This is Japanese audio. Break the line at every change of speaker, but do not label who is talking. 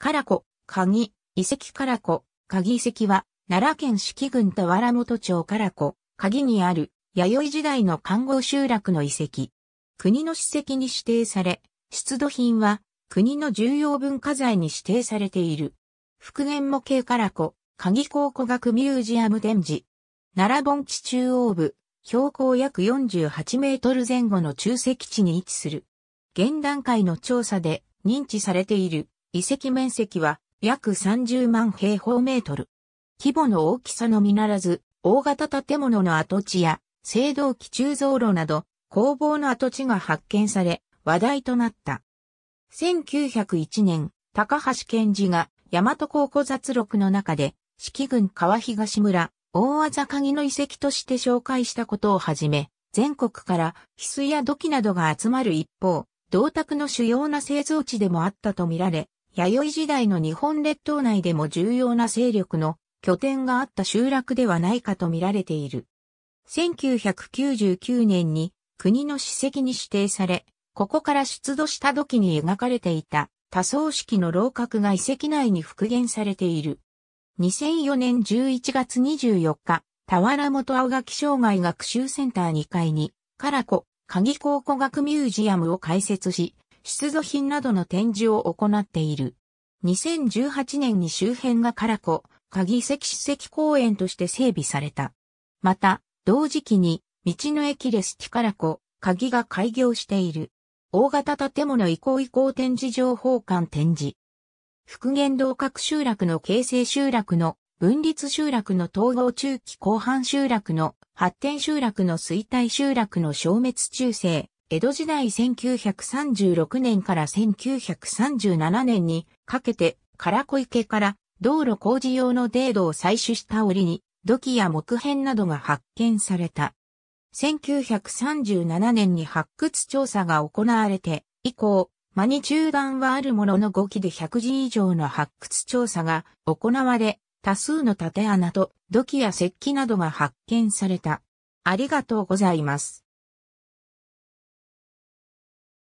カコ、カ鍵、遺跡カコ、カ鍵遺跡は、奈良県四季郡田原本町カコ、カ鍵にある、弥生時代の看護集落の遺跡。国の史跡に指定され、出土品は、国の重要文化財に指定されている。復元模型カコ、カ鍵考古学ミュージアム展示。奈良盆地中央部、標高約48メートル前後の中石地に位置する。現段階の調査で認知されている遺跡面積は約30万平方メートル。規模の大きさのみならず、大型建物の跡地や、青銅器鋳造炉など、工房の跡地が発見され、話題となった。1901年、高橋賢治が、大和高校雑録の中で、四季郡川東村、大技鍵の遺跡として紹介したことをはじめ、全国から翡翠や土器などが集まる一方、銅鐸の主要な製造地でもあったとみられ、弥生時代の日本列島内でも重要な勢力の拠点があった集落ではないかと見られている。1999年に国の史跡に指定され、ここから出土した時に描かれていた多層式の楼閣が遺跡内に復元されている。2004年11月24日、田原本青垣障害学習センター2階に、カラコ、鍵考古学ミュージアムを開設し、出土品などの展示を行っている。2018年に周辺が唐子、鍵石史跡公園として整備された。また、同時期に、道の駅レスティカラコ、鍵が開業している。大型建物移行移行展示情報館展示。復元同格集落の形成集落の分立集落の統合中期後半集落の発展集落の衰退集落の消滅中世江戸時代1936年から1937年にかけて、唐小池から道路工事用のデードを採取した折に、土器や木片などが発見された。1937年に発掘調査が行われて、以降、マニ中断はあるものの5期で100人以上の発掘調査が行われ、多数の縦穴と土器や石器などが発見された。ありがとうございます。